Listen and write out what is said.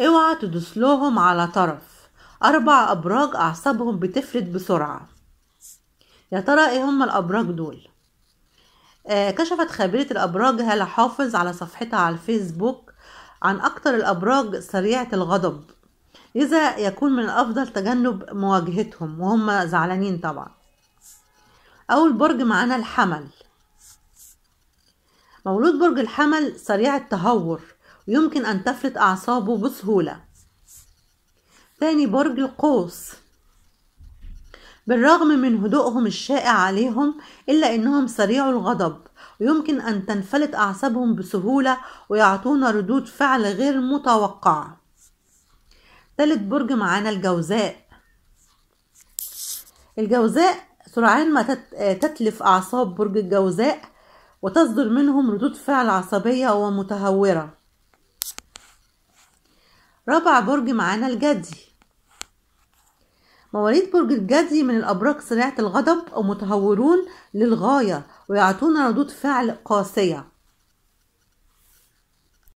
اوعى تدوسلهم على طرف أربع أبراج أعصابهم بتفرد بسرعة يا ترى ايه هم الأبراج دول؟ آه كشفت خبيرة الأبراج هالة حافظ على صفحتها على الفيسبوك عن أكتر الأبراج سريعة الغضب لذا يكون من الأفضل تجنب مواجهتهم وهم زعلانين طبعا أول برج معانا الحمل مولود برج الحمل سريع التهور ويمكن أن تفلت أعصابه بسهولة تاني برج القوس بالرغم من هدوءهم الشائع عليهم إلا أنهم سريع الغضب ويمكن أن تنفلت أعصابهم بسهولة ويعطون ردود فعل غير متوقعة تالت برج معانا الجوزاء الجوزاء سرعان ما تتلف أعصاب برج الجوزاء وتصدر منهم ردود فعل عصبية ومتهورة رابع برج معانا الجدي مواليد برج الجدي من الأبراج صناعة الغضب أو متهورون للغاية ويعطونا ردود فعل قاسية